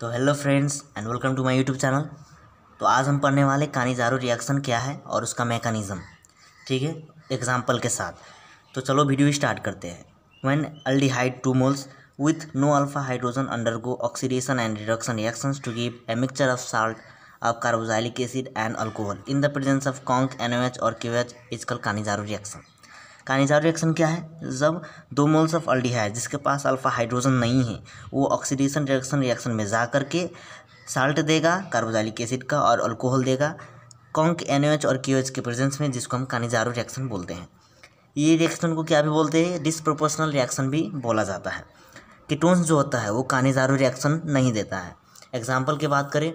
तो hello friends and welcome to my YouTube channel तो आज हम पढ़ने वाले कानीजारू रिएक्शन क्या है और उसका मैकानिज़म ठीक है एग्जाम्पल के साथ तो चलो वीडियो स्टार्ट करते हैं when aldehyde two moles with no alpha hydrogen undergo oxidation and reduction reactions to give a mixture of salt of carboxylic acid and alcohol in the presence of conc NOH और KOH is called Cannizzaro reaction कानिजारो reaction क्या है जब दो moles of aldehyde जिसके पास alpha hydrogen नहीं है वो oxidation reaction reaction में जा करके साल्ट देगा कार्बोजाइलिक एसिड का और अल्कोहल देगा कॉन्क एन और एच के प्रेजेंस में जिसको हम कानिजारो रिएक्शन बोलते हैं ये रिएक्शन को क्या भी बोलते हैं डिसप्रोपोर्शनल रिएक्शन भी बोला जाता है किटोन्स जो होता है वो कानिजारो रिएक्शन नहीं देता है एग्जाम्पल की बात करें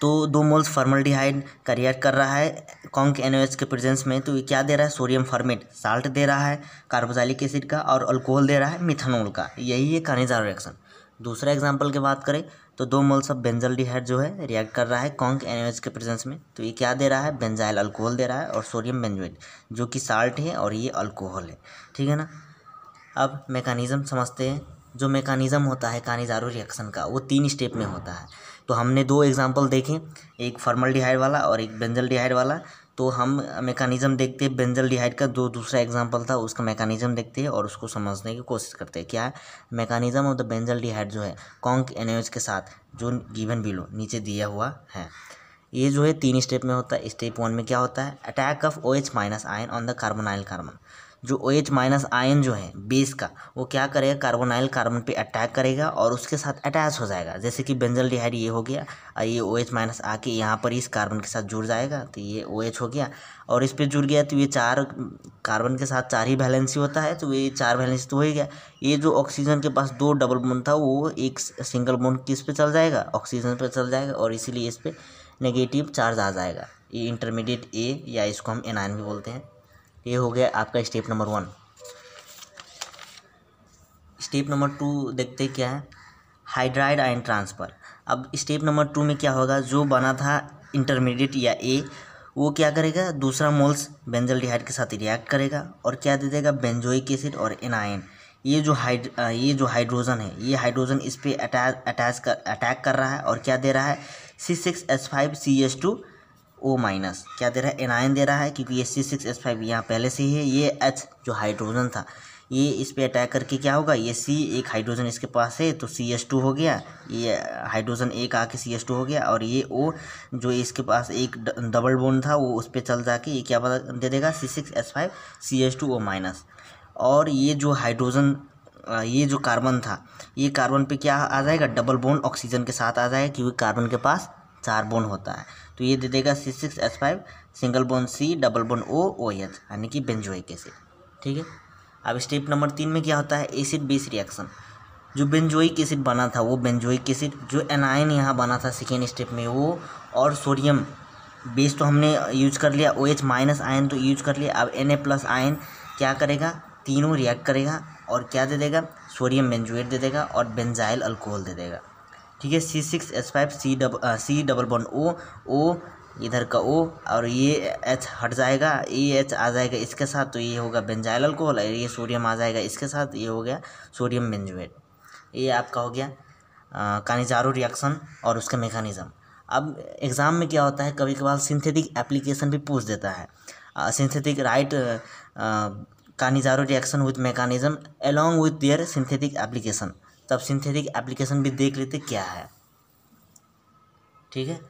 तो दो मोल्स फॉर्मल्डिहाइड करियर कर रहा है कॉन्क एन के प्रेजेंस में तो ये क्या दे रहा है सोडियम फॉर्मेट साल्ट दे रहा है कार्बोजाइलिक एसिड का और अल्कोहल दे रहा है मिथानोल का यही है कानिजार रिएक्शन दूसरा एग्जाम्पल की बात करें तो दो मोल्स ऑफ बेंजल डिहाइड जो है रिएक्ट कर रहा है कॉन्क एन के प्रेजेंस में तो ये क्या दे रहा है बेंजाइल अल्कोहल दे रहा है और सोडियम बेंजोइट जो कि साल्ट है और ये अल्कोहल है ठीक है ना अब मेकानिज़म समझते हैं जो मेकानिज़म होता है कानिजारो रिएक्शन का वो तीन स्टेप में होता है तो हमने दो एग्ज़ाम्पल देखे एक फॉर्मल डिहाइड वाला और एक बेंजल डिहाइड वाला तो हम मेकानिज़म देखते हैं बेंजल डिहाइड का जो दूसरा एग्जाम्पल था उसका मेकानिज़म देखते हैं और उसको समझने की कोशिश करते हैं क्या है mechanism of the benzaldehyde जो है कॉन्क एन के साथ जो गिवन बिलो नीचे दिया हुआ है ये जो है तीन स्टेप में होता है स्टेप वन में क्या होता है attack of O H minus ion on the carbonyl carbon जो ओ एच माइनस आयन जो है बेस का वो क्या करेगा कार्बोनाइल कार्बन पे अटैक करेगा और उसके साथ अटैच हो जाएगा जैसे कि बेंजल डिहाइड ये हो गया और ये ओ एच माइनस आके यहाँ पर इस कार्बन के साथ जुड़ जाएगा तो ये ओ एच हो गया और इस पर जुड़ गया तो ये चार कार्बन के साथ चार ही बैलेंसी होता है तो ये चार बैलेंसी तो हो ही गया ये जो ऑक्सीजन के पास दो डबल बोन था वो एक सिंगल बोन किस पे चल जाएगा ऑक्सीजन पर चल जाएगा और इसीलिए इस पर नेगेटिव चार्ज आ जाएगा ये इंटरमीडिएट ए या इसको हम एनायन भी बोलते हैं ये हो गया आपका step number one step number two देखते क्या है हाइड्राइड आयन ट्रांसफ़र अब स्टेप नंबर टू में क्या होगा जो बना था इंटरमीडिएट या ए वो क्या करेगा दूसरा मोल्स बेंजल के साथ रिएक्ट करेगा और क्या दे देगा बेंजोइक एसिड और एनाइन ये जो हाइड ये जो हाइड्रोजन है ये हाइड्रोजन इस पर अटैच अटैच कर अटैक कर रहा है और क्या दे रहा है C six S five C S two O minus क्या दे रहा है एनायन दे रहा है क्योंकि ये सी सिक्स एस फाइव यहाँ पहले से ही है ये एच जो हाइड्रोजन था ये इस पर अटैक करके क्या होगा ये सी एक हाइड्रोजन इसके पास है तो सी एस टू हो गया ये हाइड्रोजन एक आके सी एस टू हो गया और ये ओ जो इसके पास एक डबल बोन था वो उस पर चल जाके ये क्या दे देगा C six S five C S two O minus और ये जो हाइड्रोजन ये जो कार्बन था ये कार्बन पे क्या आ जाएगा डबल बोन ऑक्सीजन के साथ आ जाएगा क्योंकि कार्बन के पास चार बोन होता है तो ये दे देगा C six S five single bond C double bond O O H यानी कि बेंजोइक एसिड ठीक है अब स्टेप नंबर तीन में क्या होता है एसिड बेस रिएक्शन जो बेंजोइक एसिड बना था वो बेंजोइक एसिड जो एनाइन यहाँ बना था सेकेंड स्टेप में वो और सोडियम बेस तो हमने यूज कर लिया ओ एच माइनस आयन तो यूज कर लिया अब एन ए प्लस आयन क्या करेगा तीनों रिएक्ट करेगा और क्या दे देगा सोडियम बेंजोएट दे देगा और बेंजाइल अल्कोहल दे देगा ठीक है C six H five C dub C double one O O इधर का ओ और ये एच हट जाएगा ए एच आ जाएगा इसके साथ तो ये होगा बेंजाइल अल्कोहल और ये सोडियम आ जाएगा इसके साथ ये हो गया सोडियम बेंजुएट ये आपका हो गया uh, कानिजारो रिएक्शन और उसका मेकानिज़म अब एग्ज़ाम में क्या होता है कभी कभार सिंथेटिक एप्लीकेशन भी पूछ देता है synthetic right Cannizzaro reaction with mechanism along with their synthetic application तो अब सिंथेटिक एप्लीकेशन भी देख लेते क्या है ठीक है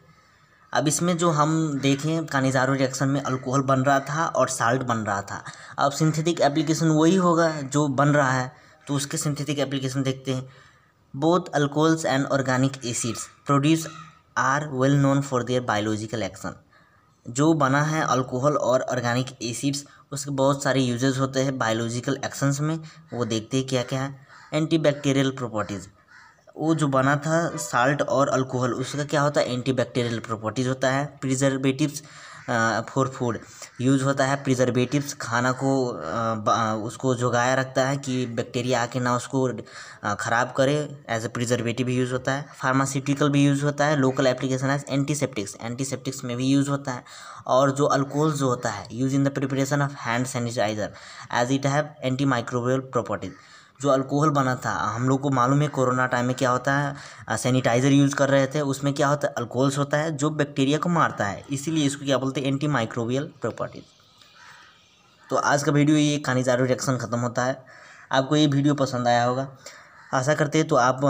अब इसमें जो हम देखें कानिजारो रिएक्शन में अल्कोहल बन रहा था और साल्ट बन रहा था अब सिंथेटिक एप्लीकेशन वही होगा जो बन रहा है तो उसके सिंथेटिक एप्लीकेशन देखते हैं both alcohols and organic acids produce are well known for their biological action जो बना है अल्कोहल और ऑर्गेनिक एसिड्स उसके बहुत सारे यूजेस होते हैं बायोलॉजिकल एक्शंस में वो देखते हैं क्या क्या है एंटीबैक्टीरियल प्रॉपर्टीज़ वो जो बना था साल्ट और अल्कोहल उसका क्या होता है एंटीबैक्टीरियल प्रॉपर्टीज़ होता है प्रिजर्वेटिव्स फॉर फूड यूज होता है प्रिजर्वेटिव्स खाना को उसको जोगाया रखता है कि बैक्टीरिया आके ना उसको ख़राब करे एज ए प्रिजर्वेटिव यूज़ होता है फार्मास्यूटिकल भी यूज़ होता है local application as antiseptics antiseptics में भी यूज़ होता है और जो अल्कोहल जो होता है use in the preparation of hand sanitiser as it have anti microbial properties जो अल्कोहल बना था हम लोग को मालूम है कोरोना टाइम में क्या होता है सैनिटाइज़र यूज़ कर रहे थे उसमें क्या होता है अल्कोहल्स होता है जो बैक्टीरिया को मारता है इसीलिए इसको क्या बोलते हैं एंटी माइक्रोबियल प्रॉपर्टीज तो आज का वीडियो ये खानीजारू रिएक्शन ख़त्म होता है आपको ये वीडियो पसंद आया होगा आशा करते हैं तो आप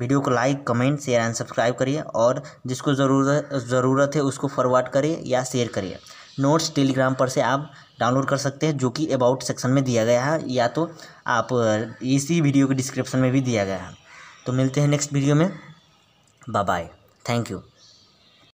वीडियो को like comment share and subscribe करिए और जिसको ज़रूरत ज़रूरत है उसको फॉरवर्ड करिए या शेयर करिए नोट्स टेलीग्राम पर से आप डाउनलोड कर सकते हैं जो कि अबाउट सेक्शन में दिया गया है या तो आप इसी वीडियो के डिस्क्रिप्शन में भी दिया गया है तो मिलते हैं नेक्स्ट वीडियो में बाय बाय थैंक यू